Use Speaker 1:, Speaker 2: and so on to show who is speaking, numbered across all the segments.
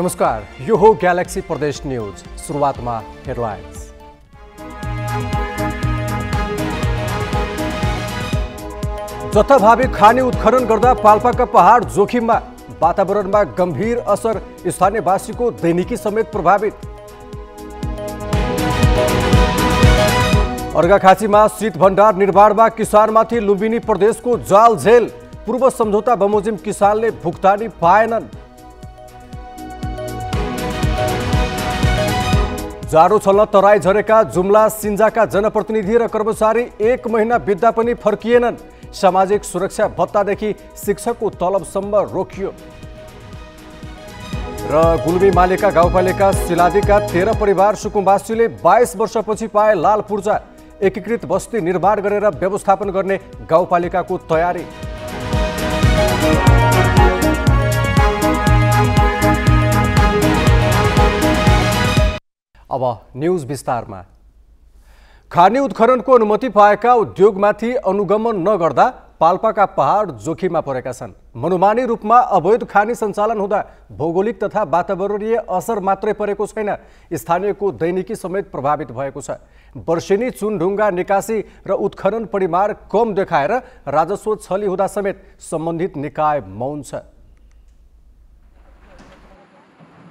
Speaker 1: नमस्कार यो हो गैलेक्सी प्रदेश न्यूज शुरुआत में हेडलाइंस जथाभावी खानी उत्खनन गर्दा का पहाड जोखिम में वातावरण में गंभीर असर स्थानीयवासी को दैनिकी समेत प्रभावित अर्घाखाची में शीत भंडार भण्डार निर्माणमा किसानमाथि लुम्बिनी प्रदेश को जाल झेल पूर्व समझौता बमोजिम किसान ने भुक्ता पाएनन् जाडो छल्न तराई झरेका जुम्ला सिन्जाका जनप्रतिनिधि र कर्मचारी एक महिना बित्दा पनि फर्किएनन् सामाजिक सुरक्षा भत्तादेखि शिक्षकको तलबसम्म रोकियो र गुल्मी मालेका गाउँपालिका सिलादीका तेह्र परिवार सुकुम्बासीले बाइस वर्षपछि पाए लाल पूर्जा एकीकृत बस्ती निर्माण गरेर व्यवस्थापन गर्ने गाउँपालिकाको तयारी अब न्युज विस्तारमा खानी उत्खननको अनुमति पाएका उद्योगमाथि अनुगमन नगर्दा पाल्पाका पहाड जोखिममा परेका छन् मनोमानी रूपमा अवैध खानी सञ्चालन हुँदा भौगोलिक तथा वातावरणीय असर मात्रै परेको छैन स्थानीयको दैनिकी समेत प्रभावित भएको छ वर्षेनी चुनढुङ्गा निकासी र उत्खनन परिमाण कम देखाएर राजस्व छली हुँदा समेत सम्बन्धित निकाय मौन छ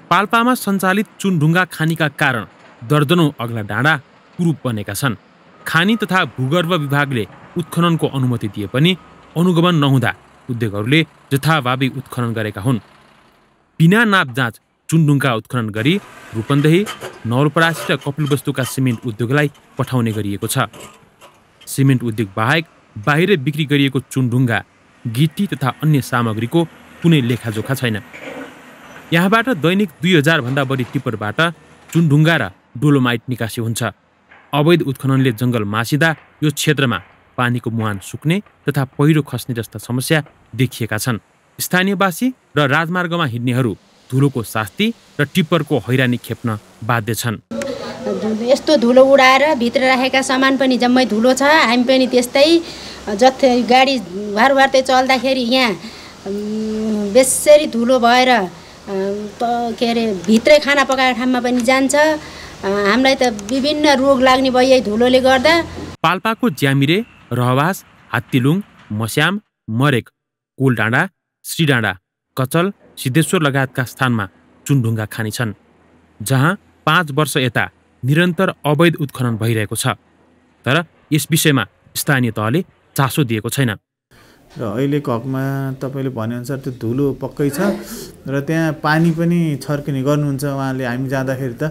Speaker 2: पाल्पामा सञ्चालित चुनढुङ्गा खानीका कारण दर्जनौँ अग्ला डाँडा कुरूप बनेका छन् खानी तथा भूगर्भ विभागले उत्खननको अनुमति दिए पनि अनुगमन नहुँदा उद्योगहरूले जथाभावी उत्खनन गरेका हुन् बिना नाप जाँच चुनडुङ्गा उत्खनन गरी रूपन्देही नवलपरासी र वस्तुका सिमेन्ट उद्योगलाई पठाउने गरिएको छ सिमेन्ट उद्योग बाहेक बाहिर बिक्री गरिएको चुनढुङ्गा गिटी तथा अन्य सामग्रीको कुनै लेखाजोखा छैन यहाँबाट दैनिक दुई हजारभन्दा बढी टिप्परबाट चुनढुङ्गा र डोलोमाइट निकासी हुन्छ अवैध उत्खननले जङ्गल मासिँदा यो क्षेत्रमा पानीको मुहान सुक्ने तथा पहिरो खस्ने जस्ता समस्या देखिएका छन् स्थानीयवासी र राजमार्गमा हिँड्नेहरू धुलोको शास्ति र टिप्परको हैरानी खेप्न बाध्य छन्
Speaker 3: यस्तो धुलो उडाएर भित्र राखेका सामान पनि जम्मै धुलो छ हामी पनि त्यस्तै जथ गाडी भार चल्दाखेरि यहाँ बेसरी धुलो भएर के अरे भित्रै खाना पकाएको ठाउँमा पनि जान्छ हामीलाई त विभिन्न रोग लाग्ने भयो यही धुलोले गर्दा
Speaker 2: पाल्पाको ज्यामिरे रहवास हात्तिलुङ मस्याम मरेक श्री श्रीडाँडा कचल सिद्धेश्वर लगायतका स्थानमा चुनढुङ्गा खानी छन् जहाँ पाँच वर्ष यता निरन्तर अवैध उत्खनन भइरहेको छ तर यस विषयमा स्थानीय तहले चासो दिएको छैन र
Speaker 1: अहिलेको हकमा तपाईँले भनेअनुसार त्यो धुलो पक्कै छ र त्यहाँ पानी पनि छर्किने गर्नुहुन्छ उहाँले हामी जाँदाखेरि त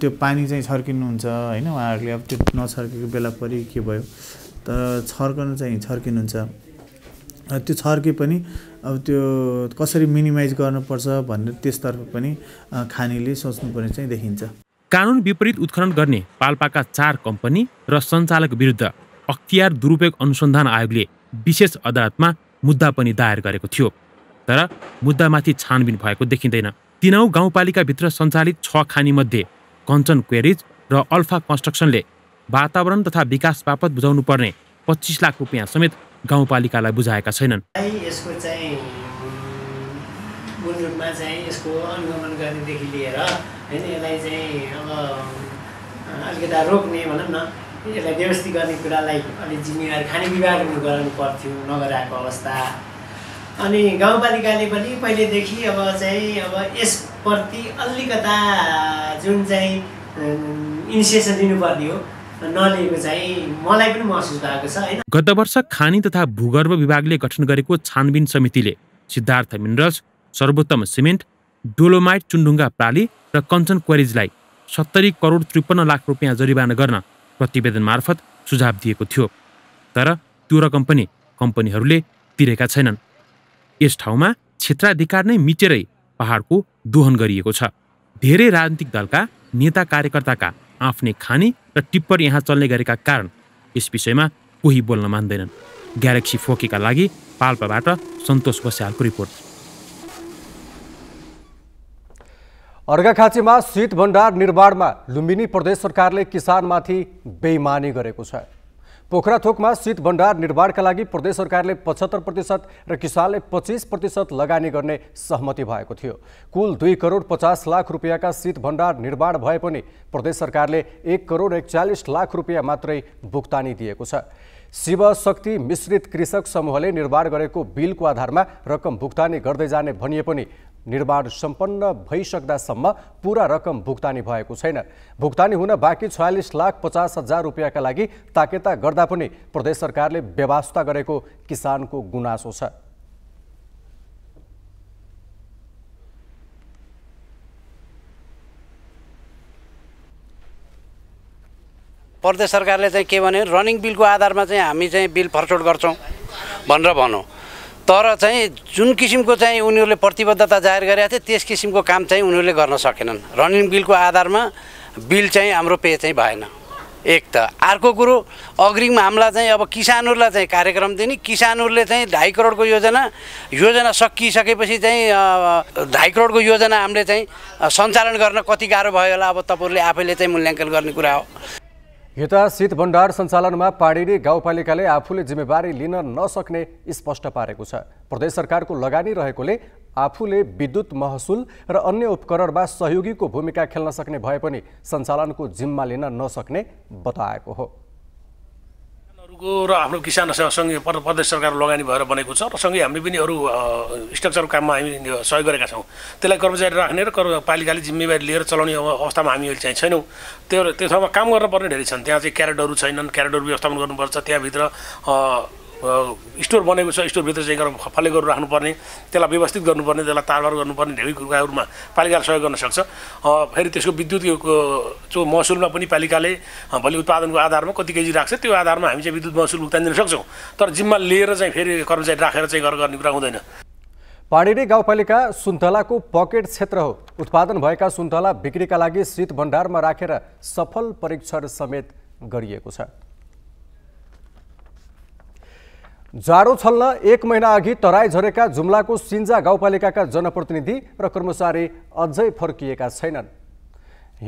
Speaker 1: त्यो पानी चाहिँ छर्किनुहुन्छ होइन उहाँहरूले अब त्यो नछर्केको बेला परि के भयो तर छर्कन चाहिँ छर्किनुहुन्छ त्यो छर्के पनि अब त्यो कसरी मिनिमाइज गर्नुपर्छ भनेर त्यसतर्फ पनि
Speaker 4: खानेले सोच्नुपर्ने चाहिँ देखिन्छ
Speaker 2: कानुन विपरीत उत्खनन गर्ने पाल्पाका चार कम्पनी र सञ्चालक विरुद्ध अख्तियार दुरुपयोग अनुसन्धान आयोगले विशेष अदालतमा मुद्दा पनि दायर गरेको थियो तर मुद्दामाथि छानबिन भएको देखिँदैन तिनौँ गाउँपालिकाभित्र सञ्चालित छ खानीमध्ये कञ्चन क्वेरिज र अल्फा कन्स्ट्रक्सनले वातावरण तथा विकास बापत बुझाउनु पर्ने पच्चिस लाख रुपियाँ समेत गाउँपालिकालाई बुझाएका छैनन्
Speaker 3: यसको चाहिँ चाहिँ यसको अनुगमन गर्नेदेखि लिएर होइन यसलाई चाहिँ अब अलिकता रोक्ने भनौँ न यसलाई व्यवस्थित गर्ने कुरालाई अलिक जिम्मेवार खाने विभागहरू गराउनु पर्थ्यो नगराएको अवस्था अनि गाउँपालिकाले पनि पहिलेदेखि अब चाहिँ अब यसप्रति अलिकता जुन चाहिँ इनिसिएसन दिनुपर्ने हो मलाई पनि महसुस भएको छ होइन
Speaker 2: गत वर्ष खानी तथा भूगर्भ विभागले गठन गरेको छानबिन समितिले Siddhartha minerals Sarbottam cement dolomite Chundunga प्राली र कञ्चन क्वारिजलाई सत्तरी करोड त्रिपन्न लाख रुपियाँ जरिवाना गर्न प्रतिवेदन मार्फत सुझाव दिएको थियो तर त्यो रकम पनि कम्पनीहरूले तिरेका छैनन् यस ठाउँमा क्षेत्राधिकार नै मिटेरै पहाडको दोहन गरिएको छ धेरै राजनीतिक दलका नेता कार्यकर्ताका आफ्नै खानी र टिप्पर यहाँ चल्ने गरेका कारण यस विषयमा कोही बोल्न मान्दैनन् ग्यालेक्सी फोकेका लागि पाल्पाबाट सन्तोष बस्यालको रिपोर्ट
Speaker 1: अर्घाखाँचीमा शीत भण्डार निर्माणमा लुम्बिनी प्रदेश सरकारले किसानमाथि बेइमानी गरेको छ पोखराथोकमा शीत भण्डार निर्माणका लागि प्रदेश सरकारले पचहत्तर प्रतिशत र किसानले पच्चिस प्रतिशत लगानी गर्ने सहमति भएको थियो कुल दुई करोड पचास लाख रुपियाँका शीत भण्डार निर्माण भए पनि प्रदेश सरकारले एक करोड एकचालिस लाख रुपियाँ मात्रै भुक्तानी दिएको छ शिवशक्ति मिश्रित कृषक समूहले निर्माण गरेको बिलको आधारमा रकम भुक्तानी गर्दै जाने भनिए पनि निर्माण सम्पन्न भइसक्दासम्म पुरा रकम भुक्तानी भएको छैन भुक्तानी हुन बाँकी छयालिस लाख पचास हजार रुपियाँका लागि ताकेता गर्दा पनि प्रदेश सरकारले व्यवस्था गरेको किसानको गुनासो छ
Speaker 4: प्रदेश सरकारले चाहिँ के भन्यो रनिङ बिलको आधारमा चाहिँ हामी चाहिँ बिल फर्चौट गर्छौँ भनेर भनौँ तर चाहिँ जुन किसिमको चाहिँ उनीहरूले प्रतिबद्धता जाहेर गरेका थिए त्यस किसिमको काम चाहिँ
Speaker 1: उनीहरूले गर्न सकेनन् रनिङ बिलको आधारमा बिल चाहिँ हाम्रो पे चाहिँ भएन एक त अर्को कुरो अग्रिम हामीलाई चाहिँ अब किसानहरूलाई चाहिँ कार्यक्रम दिने किसानहरूले चाहिँ ढाई करोडको योजना योजना सकिसकेपछि चाहिँ ढाई करोडको योजना हामीले चाहिँ
Speaker 3: सञ्चालन गर्न कति गाह्रो भयो होला अब तपाईँहरूले आफैले चाहिँ मूल्याङ्कन गर्ने कुरा हो
Speaker 1: यता शीत भण्डार सञ्चालनमा पाडिने गाउँपालिकाले आफूले जिम्मेवारी लिन नसक्ने स्पष्ट पारेको छ प्रदेश सरकारको लगानी रहेकोले आफूले विद्युत महसुल र अन्य उपकरणमा सहयोगीको भूमिका खेल्न सक्ने भए पनि सञ्चालनको जिम्मा लिन नसक्ने बताएको हो
Speaker 2: किसानको र हाम्रो किसानहरूसँग सँगै प्रदेश सरकार लगानी भएर बनेको छ र सँगै हामीले पनि अरू स्ट्रक्चरको काममा हामी सहयोग गरेका छौँ त्यसलाई कर्मचारी राख्ने र पालिकाले जिम्मेवारी लिएर चलाउने अवस्थामा हामी अहिले चाहिँ छैनौँ त्यो त्यो ठाउँमा काम गर्नुपर्ने धेरै छन् त्यहाँ चाहिँ क्यारेटहरू छैनन् क्यारेटहरू व्यवस्थापन गर्नुपर्छ त्यहाँभित्र स्टोर बनेको छ स्टोरभित्र चाहिँ गरेर फले गरेर राख्नुपर्ने त्यसलाई व्यवस्थित गर्नुपर्ने त्यसलाई तारबार गर्नुपर्ने धेरै कुराहरूमा पालिकाले सहयोग गर्न सक्छ फेरि त्यसको विद्युतको जो महसुलमा पनि पालिकाले भोलि उत्पादनको आधारमा कति केजी राख्छ त्यो आधारमा हामी चाहिँ विद्युत महसुल भुक्तानी दिन सक्छौँ तर जिम्मा लिएर चाहिँ फेरि कर्मचारी राखेर चाहिँ गर गर्ने कुरा हुँदैन
Speaker 1: पाडेडी गाउँपालिका सुन्तलाको पकेट क्षेत्र हो उत्पादन भएका सुन्तला बिक्रीका लागि शीत भण्डारमा राखेर सफल परीक्षण समेत गरिएको छ जाडो छल्न एक महिना अघि तराई झरेका जुम्लाको सिन्जा गाउँपालिकाका जनप्रतिनिधि र कर्मचारी अझै फर्किएका छैनन्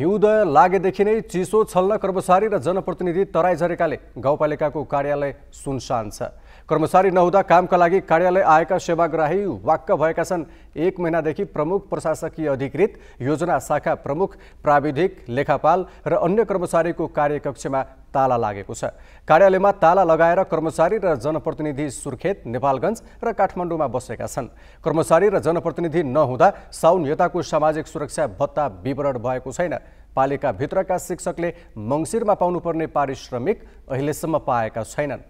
Speaker 1: हिउँद लागेदेखि नै चिसो छल्न कर्मचारी र जनप्रतिनिधि तराई झरेकाले गाउँपालिकाको कार्यालय सुनसान छ कर्मचारी नहुँदा कामका लागि कार्यालय आएका सेवाग्राही वाक्क भएका छन् एक महिनादेखि प्रमुख प्रशासकीय अधिकृत योजना शाखा प्रमुख प्राविधिक लेखापाल र अन्य कर्मचारीको कार्यकक्षमा ताला लागेको छ कार्यालयमा ताला लगाएर कर्मचारी र जनप्रतिनिधि सुर्खेत नेपालगञ्ज र काठमाडौँमा बसेका छन् कर्मचारी र जनप्रतिनिधि नहुँदा साउन यताको सामाजिक सुरक्षा भत्ता विवरण भएको छैन पालिकाभित्रका शिक्षकले मङ्सिरमा पाउनुपर्ने पारिश्रमिक अहिलेसम्म पाएका छैनन्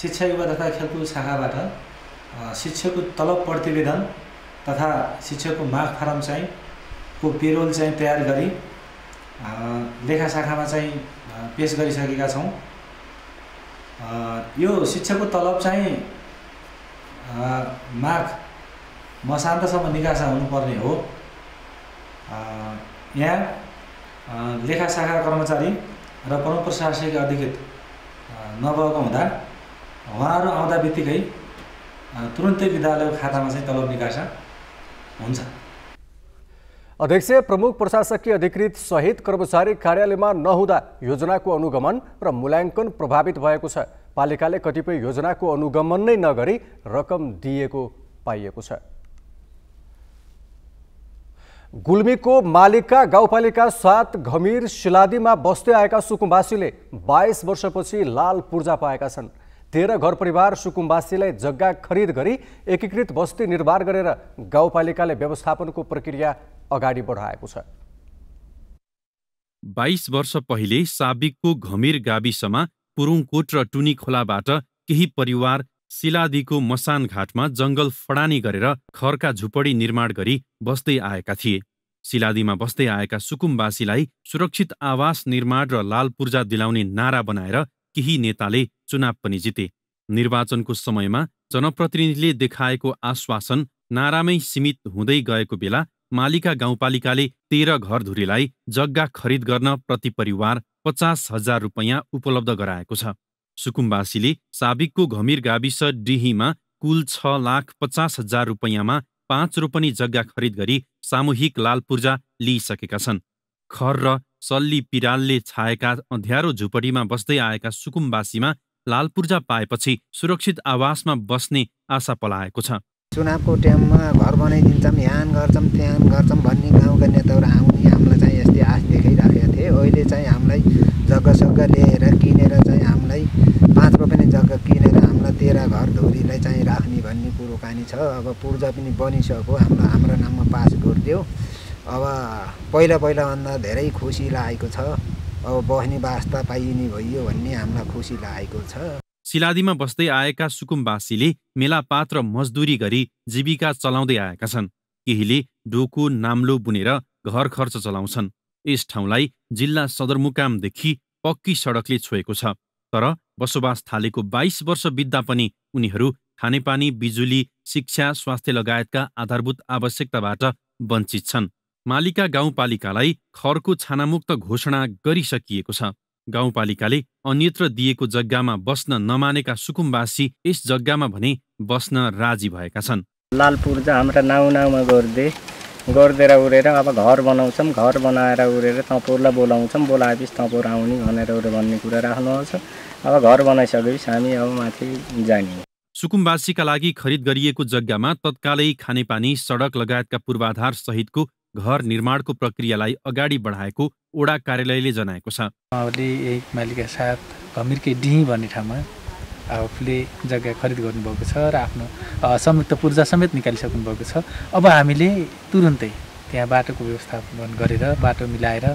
Speaker 4: शिक्षा युवा तथा खेलकुद शाखाबाट शिक्षकको तलब प्रतिवेदन तथा शिक्षकको माग फारम चाहिँ को पेरोल चाहिँ तयार गरी लेखा शाखामा चाहिँ पेस गरिसकेका छौँ
Speaker 1: यो शिक्षकको तलब चाहिँ माघ
Speaker 4: मसान्तसम्म निकासा हुनुपर्ने हो यहाँ लेखा शाखा कर्मचारी र प्रमुख प्रशासकीय अधिकृत नभएको हुँदा उहाँहरू आउँदा बित्तिकै तुरन्तै विद्यालयको खातामा चाहिँ तलब निकासा हुन्छ
Speaker 1: अध्यक्ष प्रमुख प्रशासकीय अधिकृत सहित कर्मचारी कार्यालयमा नहुँदा योजनाको अनुगमन र मूल्याङ्कन प्रभावित भएको छ पालिकाले कतिपय योजनाको अनुगमन नै नगरी रकम दिएको पाइएको छ गुल्मीको मालिका गाउँपालिका सात घमिर शिलादीमा बस्दै आएका सुकुम्बासीले बाइस वर्षपछि लाल पूर्जा पाएका छन् तेह्र घर परिवार सुकुम्बासीलाई जग्गा खरिद गरी एकीकृत बस्ती निर्माण गरेर गाउँपालिकाले व्यवस्थापनको प्रक्रिया अगाडि बढाएको छ
Speaker 4: बाइस वर्ष पहिले साबिकको घमिर गाविसमा पुरुङकोट र टुनी खोलाबाट केही परिवार सिलादीको मसान घाटमा जङ्गल फडानी गरेर खरका झुपडी निर्माण गरी बस्दै आएका थिए सिलादीमा बस्दै आएका सुकुम्बासीलाई सुरक्षित आवास निर्माण र लाल पूर्जा दिलाउने नारा बनाएर केही नेताले चुनाव पनि जिते निर्वाचनको समयमा जनप्रतिनिधिले देखाएको आश्वासन नारामै सीमित हुँदै गएको बेला मालिका गाउँपालिकाले तेह्र घरधुरीलाई जग्गा खरिद गर्न प्रति परिवार पचास हजार रुपैयाँ उपलब्ध गराएको छ सुकुम्बासीले साबिकको घमिर गाविस डिहीमा कुल छ लाख पचास हजार रुपियाँमा पाँच रोपनी जग्गा खरिद गरी सामूहिक लाल पूर्जा लिइसकेका छन् खर र सल्ली पिरालले छाएका अँध्यारो झुपडीमा बस्दै आएका सुकुम्बासीमा लाल पूर्जा पाएपछि सुरक्षित आवासमा बस्ने आशा पलाएको छ
Speaker 3: चुनावको टाइममा घर बनाइदिन्छौँ यहाँ गर्छौँ त्यहाँ गर्छौँ भन्ने गाउँका नेताहरू आउने हामीलाई चाहिँ यस्तै आश देखाइराखेका थिए अहिले चाहिँ हामीलाई जग्गा सग्गा ल्याएर किनेर चाहिँ हामीलाई पाँच रोपनी जग्गा किनेर हामीलाई तेह्र घर धुरीलाई चाहिँ राख्ने भन्ने कुरोकानी छ अब पूर्जा पनि बनिसक्यो हाम्रो हाम्रो नाममा पास गरिदियो अब पहिला पहिलाभन्दा धेरै खुसी लागेको छ अब बस्ने वास्ता पाइने भइयो भन्ने हामीलाई खुसी लागेको छ
Speaker 4: सिलादीमा बस्दै आएका सुकुमवासीले मेलापात र मजदुरी गरी जीविका चलाउँदै आएका छन् केहीले डोको नाम्लो बुनेर घर खर्च चलाउँछन् यस ठाउँलाई जिल्ला सदरमुकामदेखि पक्की सडकले छोएको छ तर बसोबास थालेको बाइस वर्ष बित्दा पनि उनीहरू खानेपानी बिजुली शिक्षा स्वास्थ्य लगायतका आधारभूत आवश्यकताबाट वञ्चित छन् मालिका गाउँपालिकालाई खरको छानामुक्त घोषणा गरिसकिएको छ गाउँपालिकाले अन्यत्र दिएको जग्गामा बस्न नमानेका सुकुम्बासी यस जग्गामा भने बस्न राजी भएका छन्
Speaker 3: लालपुर हाम्रा नाउँ नाउँमा गर्दै गरिदिएर उडेर अब घर बनाउँछौँ घर बनाएर उडेर तपाईँहरूलाई बोलाउँछौँ बोलाएपछि तपाईँहरू आउने भनेर उयो भन्ने कुरा राख्नुहोस् अब घर बनाइसकेपछि हामी अब माथि जाने
Speaker 4: सुकुम्बासीका लागि खरिद गरिएको जग्गामा तत्कालै खानेपानी सडक लगायतका पूर्वाधार सहितको घर निर्माणको प्रक्रियालाई अगाडि बढाएको ओडा कार्यालयले जनाएको छ यही मालिका साथ घमिर्के डिही भन्ने ठाउँमा आफूले जग्गा खरिद गर्नुभएको छ र आफ्नो संयुक्त पूर्जा समेत निकालिसक्नु भएको छ अब हामीले तुरुन्तै त्यहाँ बाटोको व्यवस्थापन गरेर बाटो मिलाएर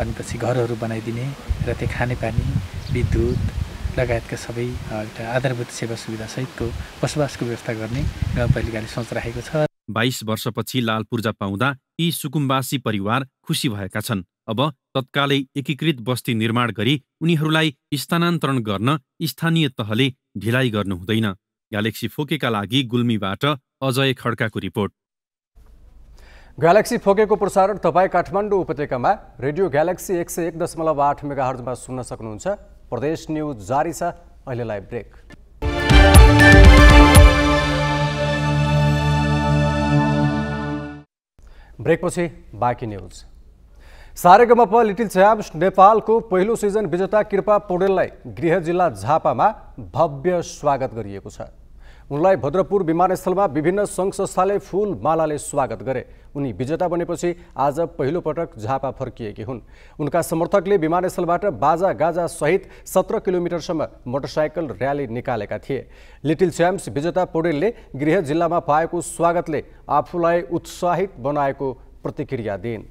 Speaker 4: अनि पछि घरहरू बनाइदिने र त्यहाँ खानेपानी विद्युत लगायतका सबै एउटा आधारभूत सेवा सुविधासहितको बसोबासको व्यवस्था गर्ने गाउँपालिकाले सोच राखेको छ बाइस वर्षपछि लाल पूर्जा पाउँदा यी सुकुम्बासी परिवार खुसी भएका छन् अब तत्कालै एकीकृत बस्ती निर्माण गरी उनीहरूलाई स्थानान्तरण गर्न स्थानीय तहले ढिलाइ गर्नु हुँदैन ग्यालेक्सी फोकेका लागि गुल्मीबाट अजय खड्काको रिपोर्ट
Speaker 1: ग्यालेक्सी फोकेको प्रसारण तपाईँ काठमाडौँ उपत्यकामा रेडियो ग्यालेक्सी एक सय एक दशमलव आठ मेगाहर्जमा सुन्न सक्नुहुन्छ प्रदेश न्युज जारी छ अहिलेलाई ब्रेक ब्रेकपछि बाँकी न्युज सारेगमप लिटिल च्याम्प्स नेपालको पहिलो सिजन विजेता कृपा पौडेललाई गृह जिल्ला झापामा भव्य स्वागत गरिएको छ उनलाई भद्रपुर विमानस्थलमा विभिन्न सङ्घ संस्थाले फुल मालाले स्वागत गरे उनी विजेता बनेपछि आज पहिलोपटक झापा फर्किएकी हुन् उनका समर्थकले विमानस्थलबाट बाजा गाजा सहित सत्र किलोमिटरसम्म मोटरसाइकल र्याली निकालेका थिए लिटिल च्याम्प्स विजेता पौडेलले गृह जिल्लामा पाएको स्वागतले आफूलाई उत्साहित बनाएको प्रतिक्रिया दिइन्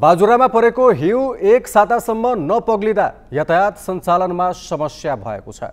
Speaker 1: बाजुरामा परेको हिउँ एक सातासम्म नपग्लिँदा यातायात सञ्चालनमा समस्या भएको छ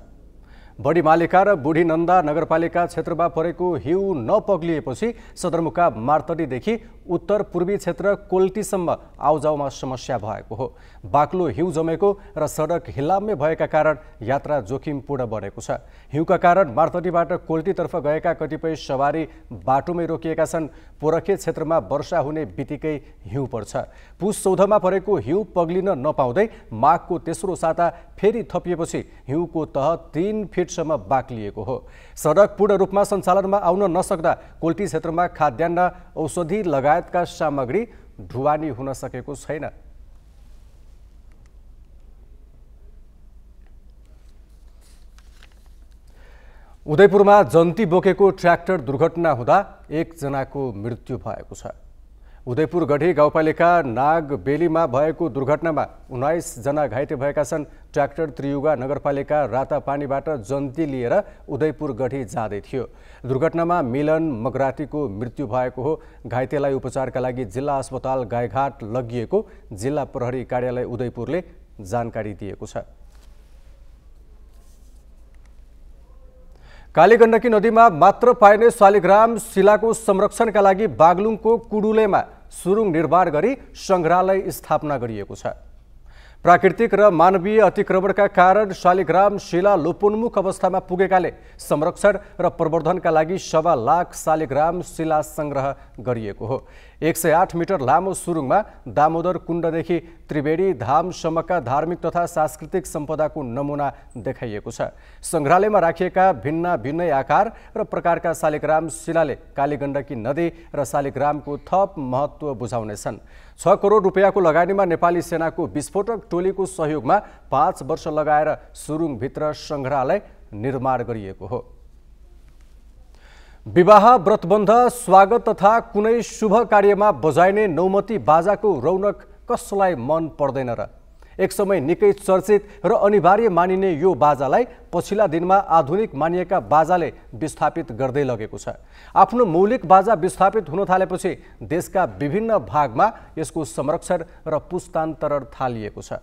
Speaker 1: बढी मालिका र बुढी नन्दा नगरपालिका क्षेत्रमा परेको हिउँ नपग्लिएपछि सदरमुकाम मार्तडीदेखि उत्तर पूर्वी क्षेत्र कोल्टीसम्म आउजाउमा समस्या भएको हो बाक्लो हिउँ जमेको र सडक हिलाम्य भएका कारण यात्रा जोखिमपूर्ण बढेको छ हिउँका कारण मार्तटीबाट कोल्टीतर्फ गएका कतिपय सवारी बाटोमै रोकिएका छन् पोरखे क्षेत्रमा वर्षा हुने बित्तिकै हिउँ पर्छ पुस चौधमा परेको हिउँ पग्लिन नपाउँदै माघको तेस्रो साता फेरि थपिएपछि हिउँको तह तिन फिटसम्म बाक्लिएको हो सडक पूर्ण रूपमा सञ्चालनमा आउन नसक्दा कोल्टी क्षेत्रमा खाद्यान्न औषधि लगाए लगायतका सामग्री ढुवानी हुन सकेको छैन उदयपुरमा जन्ती बोकेको ट्र्याक्टर दुर्घटना हुँदा एकजनाको मृत्यु भएको छ उदयपुर गढी गाउँपालिका नागबेलीमा भएको दुर्घटनामा उन्नाइसजना घाइते भएका छन् ट्र्याक्टर त्रियुगा नगरपालिका रातापानीबाट जन्ती लिएर उदयपुर गढी जाँदै थियो दुर्घटनामा मिलन मगरातीको मृत्यु भएको हो घाइतेलाई उपचारका लागि जिल्ला अस्पताल गाईघाट लगिएको जिल्ला प्रहरी कार्यालय उदयपुरले जानकारी दिएको छ कालीगण्डकी नदीमा मात्र पाइने शालिग्राम शिलाको संरक्षणका लागि बागलुङको कुडुलेमा सुरुङ निर्माण गरी सङ्ग्रहालय स्थापना गरिएको छ प्राकृतिक र मानवीय अतिक्रमणका कारण शालिग्राम शिला लोपोन्मुख अवस्थामा पुगेकाले संरक्षण र प्रवर्धनका लागि सवा लाख शालिग्राम शिला सङ्ग्रह गरिएको हो एक सय आठ मिटर लामो सुरुङमा दामोदर कुण्डदेखि त्रिवेणी धामसम्मका धार्मिक तथा सांस्कृतिक सम्पदाको नमुना देखाइएको छ सङ्ग्रहालयमा राखिएका भिन्न भिन्नै आकार र प्रकारका शालिग्राम शिलाले कालीगण्डकी नदी र शालिग्रामको थप महत्त्व बुझाउनेछन् छ करोड रुपियाँको लगानीमा नेपाली सेनाको विस्फोटक टोलीको सहयोगमा पाँच वर्ष लगाएर सुरुङभित्र सङ्ग्रहालय निर्माण गरिएको हो विवाह व्रतबन्ध स्वागत तथा कुनै शुभ कार्यमा बजाइने नौमती बाजाको रौनक कसलाई मन पर्दैन र एक समय निकै चर्चित र अनिवार्य मानिने यो बाजालाई पछिल्ला दिनमा आधुनिक मानिएका बाजाले विस्थापित गर्दै लगेको छ आफ्नो मौलिक बाजा विस्थापित हुन थालेपछि देशका विभिन्न भागमा यसको संरक्षण र पुस्तान्तरण थालिएको छ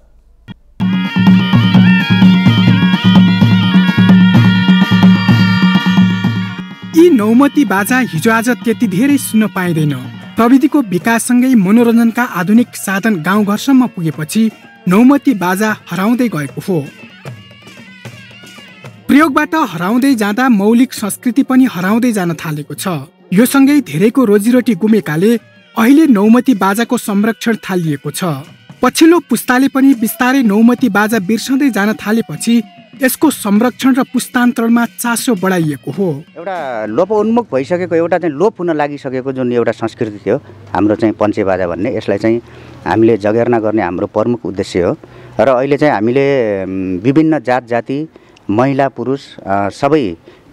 Speaker 3: यी नौमती बाजा हिजो आज त्यति धेरै सुन्न पाइँदैन प्रविधिको विकाससँगै मनोरञ्जनका आधुनिक साधन गाउँघरसम्म पुगेपछि नौमती बाजा हराउँदै गएको हो प्रयोगबाट हराउँदै जाँदा मौलिक संस्कृति पनि हराउँदै जान थालेको छ यो सँगै धेरैको रोजीरोटी गुमेकाले अहिले नौमती बाजाको संरक्षण थालिएको छ पछिल्लो पुस्ताले पनि बिस्तारै नौमती बाजा बिर्सँदै जान थालेपछि यसको संरक्षण र पुस्तान्तरणमा चासो बढाइएको हो
Speaker 4: एउटा लोप उन्मुख भइसकेको एउटा चाहिँ लोप हुन लागिसकेको जुन एउटा संस्कृति थियो हाम्रो चाहिँ पञ्चे बाजा भन्ने यसलाई चाहिँ हामीले जगेर्ना गर्ने हाम्रो प्रमुख उद्देश्य हो र अहिले चाहिँ हामीले विभिन्न जात जाति महिला पुरुष सबै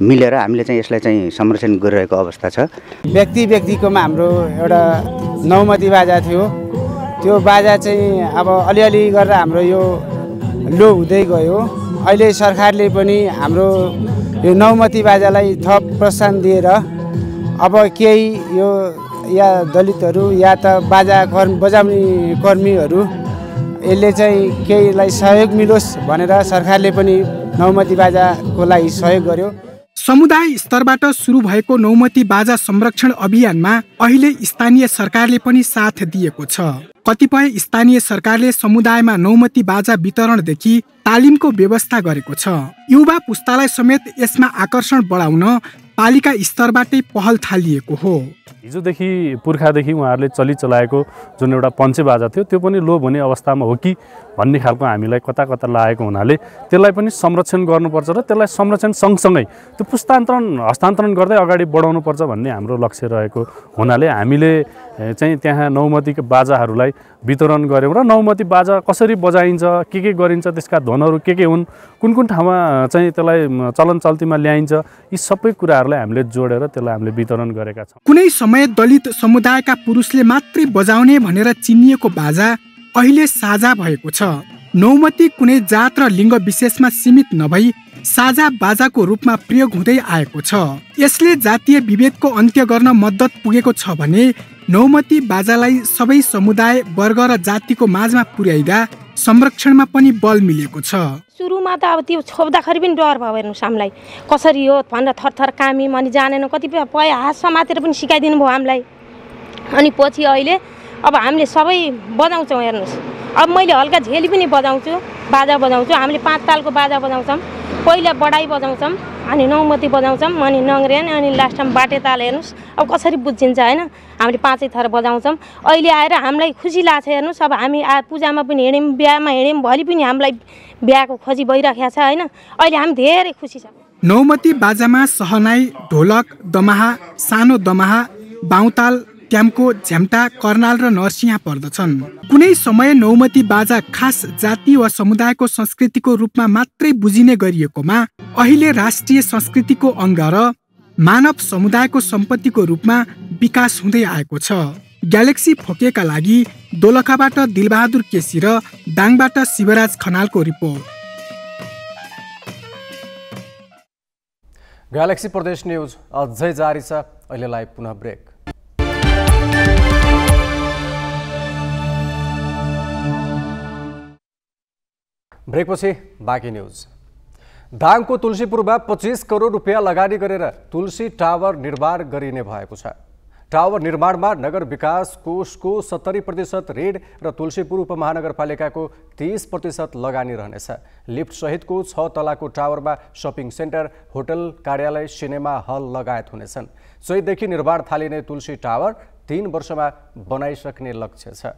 Speaker 4: मिलेर हामीले चाहिँ यसलाई चाहिँ संरक्षण गरिरहेको अवस्था छ
Speaker 3: व्यक्ति व्यक्तिकोमा हाम्रो एउटा नौमती बाजा थियो त्यो बाजा चाहिँ अब अलिअलि गरेर हाम्रो यो लो हुँदै गयो अहिले सरकारले पनि हाम्रो यो नौमती बाजालाई थप प्रोत्साहन दिएर अब केही यो या दलितहरू या त बाजा कर्म बजाउने कर्मीहरू यसले चाहिँ केहीलाई सहयोग मिलोस् भनेर सरकारले पनि नौमती बाजाको लागि सहयोग गर्यो समुदाय स्तरबाट सुरु भएको नौमती बाजा संरक्षण अभियानमा अहिले स्थानीय सरकारले पनि साथ दिएको छ कतिपय स्थानीय सरकारले समुदायमा नौमती बाजा वितरणदेखि तालिमको व्यवस्था गरेको छ युवा पुस्तालाई समेत यसमा आकर्षण बढाउन पालिका स्तरबाटै पहल थालिएको हो
Speaker 4: हिजोदेखि पुर्खादेखि उहाँहरूले चलिचलाएको जुन एउटा पञ्चे बाजा थियो त्यो पनि लोभ हुने अवस्थामा हो कि भन्ने खालको हामीलाई कता कता लागेको हुनाले त्यसलाई पनि संरक्षण गर्नुपर्छ र त्यसलाई संरक्षण सँगसँगै त्यो पुस्तान्तरण हस्तान्तरण गर्दै अगाडि बढाउनुपर्छ भन्ने हाम्रो लक्ष्य रहेको हुनाले हामीले चाहिँ त्यहाँ नौमती बाजाहरूलाई वितरण गऱ्यौँ र नौमती बाजा कसरी बजाइन्छ के के गरिन्छ त्यसका धनहरू के के हुन् कुन कुन ठाउँमा चाहिँ त्यसलाई चलन चल्तीमा ल्याइन्छ यी सबै कुराहरू पुरस्कारलाई हामीले जोडेर त्यसलाई हामीले वितरण गरेका छौँ कुनै
Speaker 3: समय दलित समुदायका पुरुषले मात्रै बजाउने भनेर चिनिएको बाजा अहिले साझा भएको छ नौमती कुनै जात र लिङ्ग विशेषमा सीमित नभई साझा बाजाको रूपमा प्रयोग हुँदै आएको छ यसले जातीय विभेदको अन्त्य गर्न मद्दत पुगेको छ भने नौमती बाजालाई सबै समुदाय वर्ग र जातिको माझमा पुर्याइदा संरक्षणमा पनि बल मिलेको छ
Speaker 2: सुरुमा त अब त्यो छोप्दाखेरि पनि डर भयो हेर्नुहोस् हामीलाई कसरी हो भनेर थरथर कामी अनि जानेन कतिपय हात समातेर पनि सिकाइदिनु भयो हामीलाई अनि पछि अहिले अब हामीले सबै बजाउँछौँ हेर्नुहोस् अब मैले हल्का झेली पनि बजाउँछु बाजा बजाउँछु हामीले पाँच तालको बाजा बजाउँछौँ पहिला बडाइ बजाउँछौँ अनि नौमती बजाउँछौँ अनि नङ्ग्रेन अनि लास्ट टाइम बाटे ताल हेर्नुहोस् अब कसरी बुझिन्छ होइन हामीले पाँचै थर बजाउँछौँ अहिले आएर हामीलाई खुसी लाग्छ हेर्नुहोस् अब हामी आ पूजामा पनि हिँड्यौँ बिहामा हिँड्यौँ भोलि पनि हामीलाई बिहाको खोजी भइराखेको छ होइन अहिले हामी धेरै खुसी छ
Speaker 3: नौमती बाजामा सहनाई ढोलक दमाहा सानो दमाहा बाउताल ट्याम्को झ्याम्टा कर्नाल र नर्सिया पर्दछन् कुनै समय नौमती बाजा खास जाति वा समुदायको संस्कृतिको रूपमा मात्रै बुझिने गरिएकोमा अहिले राष्ट्रिय संस्कृतिको अङ्ग र मानव समुदायको सम्पत्तिको रूपमा विकास हुँदै आएको छ ग्यालेक्सी फोकेका लागि दोलखाबाट दिलबहादुर केसी र दाङबाट शिवराज खनालको रिपोर्ट
Speaker 1: ग्यालेक्सी प्रदेश न्युज अझै जारी छ अहिलेलाई पुनः ब्रेक ब्रेकपछि बाँकी न्युज दाङको तुलसीपुरमा पच्चिस करोड रुपियाँ लगानी गरेर तुलसी टावर निर्माण गरिने भएको छ टावर निर्माणमा नगर विकास कोषको सत्तरी प्रतिशत रेड र तुलसीपुर उपमहानगरपालिकाको तिस प्रतिशत लगानी रहनेछ लिफ्टसहितको छ तलाको टावरमा सपिङ सेन्टर होटल कार्यालय सिनेमा हल लगायत हुनेछन् चैतदेखि निर्माण थालिने तुलसी टावर तीन वर्षमा बनाइसक्ने लक्ष्य छ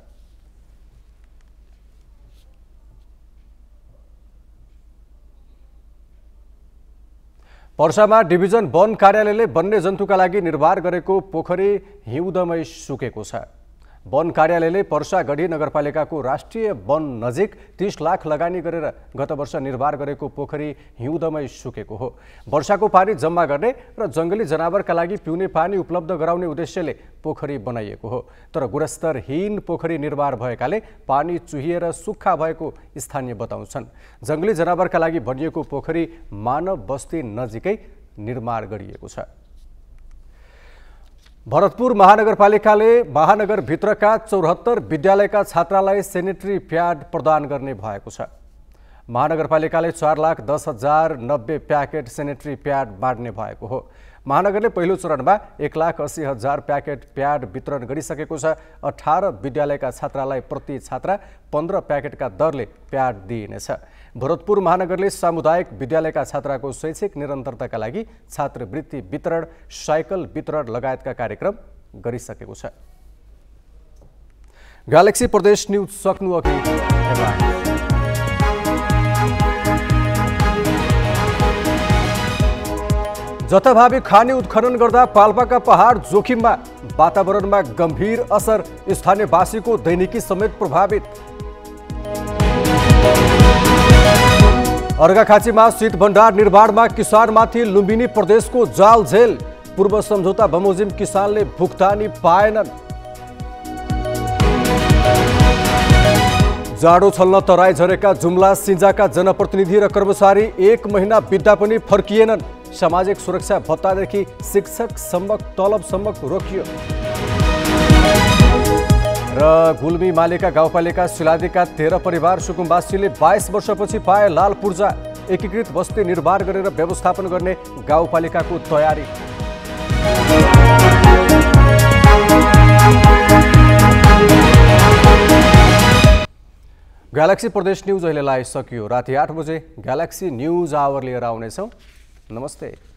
Speaker 1: पर्सामा डिभिजन वन कार्यालयले वन्यजन्तुका लागि निर्वाह गरेको पोखरी हिउँदमै सुकेको छ वन कार्यालयले पर्सागढी नगरपालिकाको राष्ट्रिय वन नजिक तिस लाख लगानी गरेर गत वर्ष निर्माण गरेको पोखरी हिउँदमै सुकेको हो वर्षाको पानी जम्मा गर्ने र जङ्गली जनावरका लागि पिउने पानी उपलब्ध गराउने उद्देश्यले पोखरी बनाइएको हो तर गुणस्तरहीन पोखरी निर्माण भएकाले पानी चुहिएर सुक्खा भएको स्थानीय बताउँछन् जङ्गली जनावरका लागि बनिएको पोखरी मानव बस्ती नजिकै निर्माण गरिएको छ भरतपुर महानगरपालिकाले महानगरभित्रका चौहत्तर विद्यालयका छात्रालाई सेनिटरी प्याड प्रदान गर्ने भएको छ महानगरपालिकाले चार लाख दस हजार नब्बे प्याकेट सेनिटरी प्याड बाँड्ने भएको हो महानगरले पहिलो चरणमा एक लाख अस्सी हजार प्याकेट प्याड वितरण गरिसकेको छ अठार विद्यालयका छात्रालाई प्रति छात्रा पन्ध्र प्याकेटका दरले प्याड दिइनेछ भरतपुर महानगरले सामुदायिक विद्यालयका छात्राको शैक्षिक निरन्तरताका लागि छात्रवृत्ति वितरण साइकल वितरण लगायतका कार्यक्रम गरिसकेको छ ग्यालेक्सी प्रदेश न्युज सक्नु अघि जथाभावी खानी उत्खनन गर्दा का पहाड जोखिम में वातावरण में गंभीर असर को दैनिकी समेत प्रभावित अर्घाखाची में शीत भंडार निर्माण में निर्माणमा लुंबिनी प्रदेश को जाल झेल पूर्व समझौता बमोजिम ने भुक्तानी पाएन जाडो छल तराई जुमला सिंजा का जनप्रतिनिधि कर्मचारी एक महीना बित्दा फर्किएन सामाजिक सुरक्षा भत्तादेखि शिक्षक सम्बक तलब सम्बक रोकियो र गुल्मी मालिका गाउँपालिका सिलादीका तेह्र परिवार सुकुम्बासीले बाइस वर्षपछि पाए लाल पूर्जा एकीकृत बस्ती निर्माण गरेर व्यवस्थापन गर्ने गाउँपालिकाको तयारी ग्यालेक्सी प्रदेश न्युज अहिलेलाई सकियो राति आठ बजे ग्यालेक्सी न्युज आवर लिएर आउनेछौँ नमस्ते